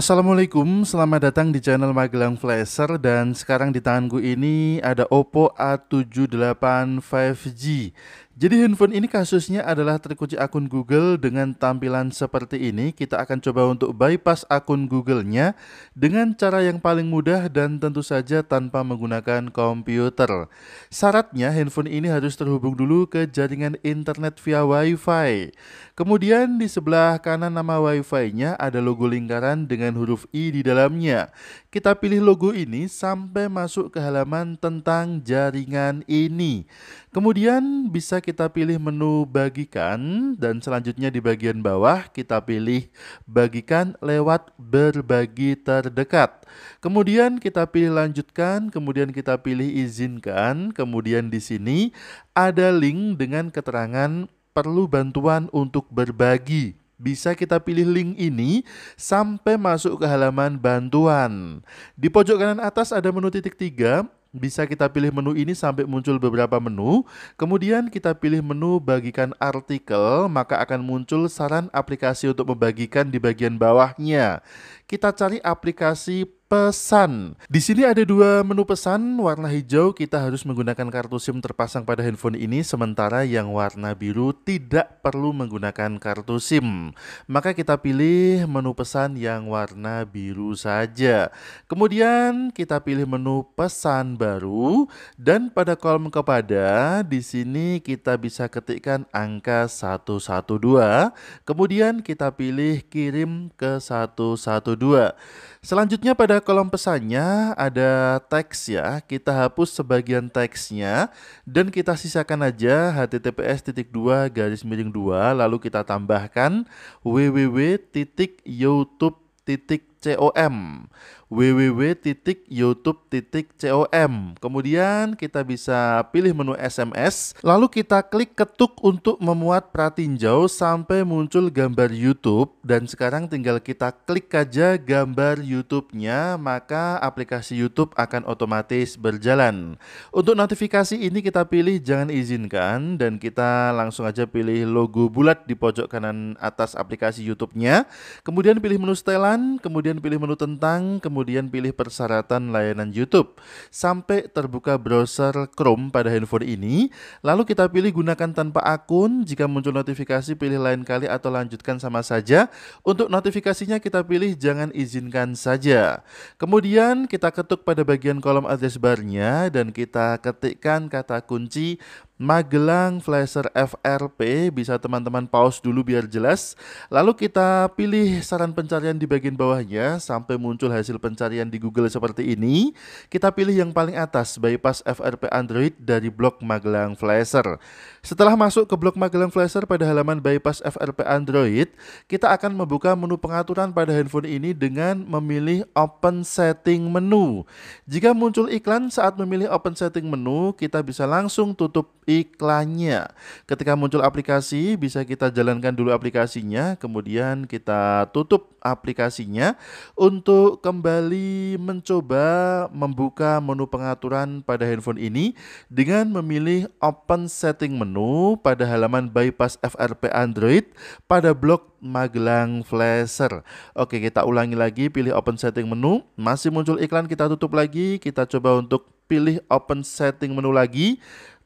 Assalamualaikum, selamat datang di channel Magelang Flasher dan sekarang di tanganku ini ada Oppo A78 5G jadi handphone ini kasusnya adalah terkunci akun Google dengan tampilan seperti ini. Kita akan coba untuk bypass akun Google-nya dengan cara yang paling mudah dan tentu saja tanpa menggunakan komputer. Syaratnya handphone ini harus terhubung dulu ke jaringan internet via Wi-Fi. Kemudian di sebelah kanan nama Wi-Fi-nya ada logo lingkaran dengan huruf I di dalamnya. Kita pilih logo ini sampai masuk ke halaman tentang jaringan ini. Kemudian bisa kita pilih menu bagikan dan selanjutnya di bagian bawah kita pilih bagikan lewat berbagi terdekat. Kemudian kita pilih lanjutkan, kemudian kita pilih izinkan, kemudian di sini ada link dengan keterangan perlu bantuan untuk berbagi bisa kita pilih link ini sampai masuk ke halaman bantuan. Di pojok kanan atas ada menu titik tiga bisa kita pilih menu ini sampai muncul beberapa menu, kemudian kita pilih menu bagikan artikel, maka akan muncul saran aplikasi untuk membagikan di bagian bawahnya. Kita cari aplikasi pesan. Di sini ada dua menu pesan, warna hijau kita harus menggunakan kartu SIM terpasang pada handphone ini, sementara yang warna biru tidak perlu menggunakan kartu SIM. Maka kita pilih menu pesan yang warna biru saja. Kemudian kita pilih menu pesan baru dan pada kolom kepada di sini kita bisa ketikkan angka 112, kemudian kita pilih kirim ke 112. Selanjutnya pada kolom pesannya ada teks ya. Kita hapus sebagian teksnya dan kita sisakan aja https garis miring dua lalu kita tambahkan www com www.youtube.com Kemudian kita bisa pilih menu SMS, lalu kita klik ketuk untuk memuat pratinjau sampai muncul gambar YouTube dan sekarang tinggal kita klik aja gambar YouTube-nya, maka aplikasi YouTube akan otomatis berjalan. Untuk notifikasi ini kita pilih jangan izinkan dan kita langsung aja pilih logo bulat di pojok kanan atas aplikasi YouTube-nya. Kemudian pilih menu setelan, kemudian kemudian pilih menu tentang, kemudian pilih persyaratan layanan YouTube. Sampai terbuka browser Chrome pada handphone ini, lalu kita pilih gunakan tanpa akun, jika muncul notifikasi pilih lain kali atau lanjutkan sama saja. Untuk notifikasinya kita pilih jangan izinkan saja. Kemudian kita ketuk pada bagian kolom address bar-nya dan kita ketikkan kata kunci Magelang Flasher FRP bisa teman-teman pause dulu biar jelas lalu kita pilih saran pencarian di bagian bawahnya sampai muncul hasil pencarian di Google seperti ini kita pilih yang paling atas bypass FRP Android dari blog Magelang Flasher setelah masuk ke blog Magelang Flasher pada halaman bypass FRP Android kita akan membuka menu pengaturan pada handphone ini dengan memilih open setting menu jika muncul iklan saat memilih open setting menu kita bisa langsung tutup iklannya. Ketika muncul aplikasi, bisa kita jalankan dulu aplikasinya, kemudian kita tutup aplikasinya untuk kembali mencoba membuka menu pengaturan pada handphone ini dengan memilih Open Setting Menu pada halaman bypass FRP Android pada blok Magelang Flasher. Oke, kita ulangi lagi, pilih Open Setting Menu, masih muncul iklan, kita tutup lagi, kita coba untuk pilih Open Setting Menu lagi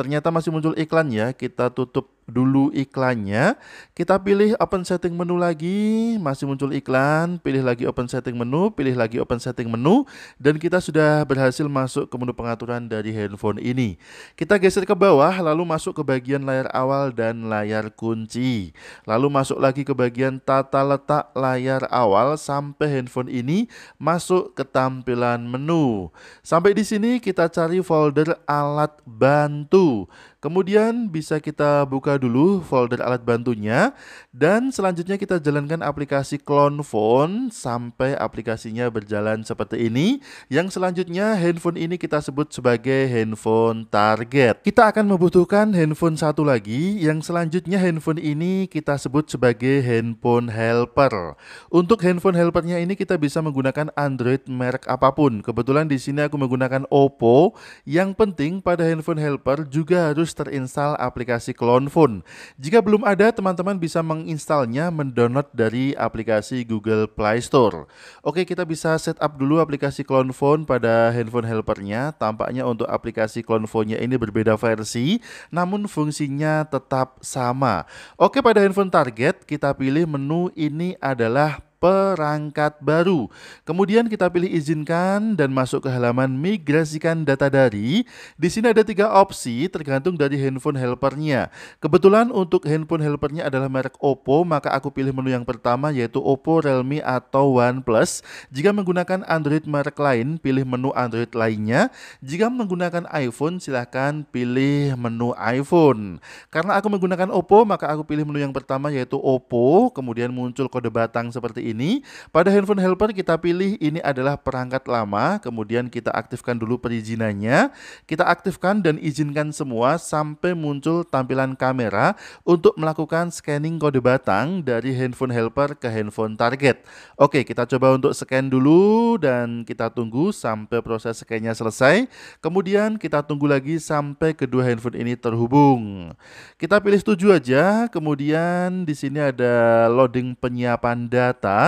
Ternyata masih muncul iklan ya. Kita tutup dulu iklannya. Kita pilih open setting menu lagi, masih muncul iklan, pilih lagi open setting menu, pilih lagi open setting menu, dan kita sudah berhasil masuk ke menu pengaturan dari handphone ini. Kita geser ke bawah, lalu masuk ke bagian layar awal dan layar kunci. Lalu masuk lagi ke bagian tata letak layar awal sampai handphone ini masuk ke tampilan menu. Sampai di sini kita cari folder alat bantu. Kemudian bisa kita buka dulu folder alat bantunya dan selanjutnya kita jalankan aplikasi clone phone sampai aplikasinya berjalan seperti ini. Yang selanjutnya handphone ini kita sebut sebagai handphone target. Kita akan membutuhkan handphone satu lagi. Yang selanjutnya handphone ini kita sebut sebagai handphone helper. Untuk handphone helpernya ini kita bisa menggunakan Android merek apapun. Kebetulan di sini aku menggunakan Oppo. Yang penting pada handphone helper juga harus terinstall aplikasi clone phone jika belum ada, teman-teman bisa menginstalnya, mendownload dari aplikasi Google Play Store. Oke, kita bisa setup dulu aplikasi Clone Phone pada handphone helpernya. Tampaknya untuk aplikasi Clone Phone-nya ini berbeda versi, namun fungsinya tetap sama. Oke, pada handphone target kita pilih menu ini adalah perangkat baru. Kemudian kita pilih izinkan dan masuk ke halaman migrasikan data dari. Di sini ada tiga opsi tergantung dari handphone helpernya. Kebetulan untuk handphone helpernya adalah merek Oppo, maka aku pilih menu yang pertama yaitu Oppo, Realme, atau OnePlus. Jika menggunakan Android merek lain, pilih menu Android lainnya. Jika menggunakan iPhone, silahkan pilih menu iPhone. Karena aku menggunakan Oppo, maka aku pilih menu yang pertama yaitu Oppo, kemudian muncul kode batang seperti ini. Pada handphone helper kita pilih ini adalah perangkat lama, kemudian kita aktifkan dulu perizinannya. Kita aktifkan dan izinkan semua sampai muncul tampilan kamera untuk melakukan scanning kode batang dari handphone helper ke handphone target. Oke, kita coba untuk scan dulu dan kita tunggu sampai proses scan-nya selesai. Kemudian kita tunggu lagi sampai kedua handphone ini terhubung. Kita pilih setuju aja, kemudian di sini ada loading penyiapan data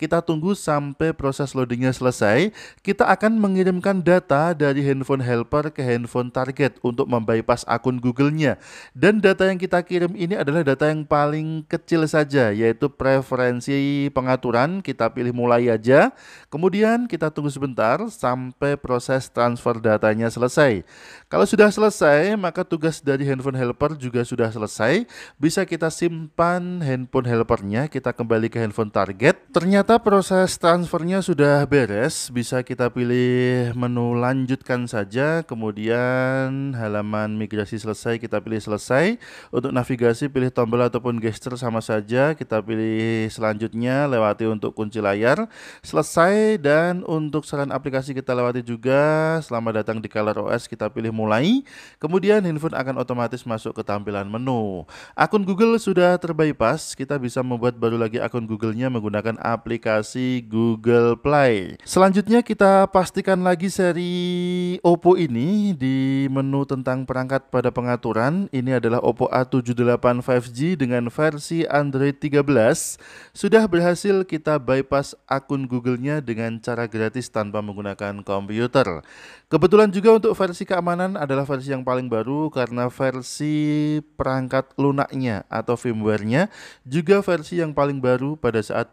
kita tunggu sampai proses loadingnya selesai. Kita akan mengirimkan data dari handphone helper ke handphone target untuk membypass akun Google-nya. Dan data yang kita kirim ini adalah data yang paling kecil saja, yaitu preferensi pengaturan. Kita pilih mulai aja. Kemudian kita tunggu sebentar sampai proses transfer datanya selesai. Kalau sudah selesai, maka tugas dari handphone helper juga sudah selesai. Bisa kita simpan handphone helpernya, kita kembali ke handphone target kaget, ternyata proses transfernya sudah beres. Bisa kita pilih menu lanjutkan saja, kemudian halaman migrasi selesai, kita pilih selesai. Untuk navigasi pilih tombol ataupun gesture sama saja, kita pilih selanjutnya, lewati untuk kunci layar. Selesai dan untuk saran aplikasi kita lewati juga, selamat datang di Color OS. kita pilih mulai. Kemudian handphone akan otomatis masuk ke tampilan menu. Akun Google sudah terbypass, kita bisa membuat baru lagi akun Google-nya menggunakan menggunakan aplikasi Google Play. Selanjutnya kita pastikan lagi seri Oppo ini di menu tentang perangkat pada pengaturan. Ini adalah Oppo A78 5G dengan versi Android 13. Sudah berhasil kita bypass akun Google-nya dengan cara gratis tanpa menggunakan komputer. Kebetulan juga untuk versi keamanan adalah versi yang paling baru karena versi perangkat lunaknya atau firmware-nya juga versi yang paling baru pada saat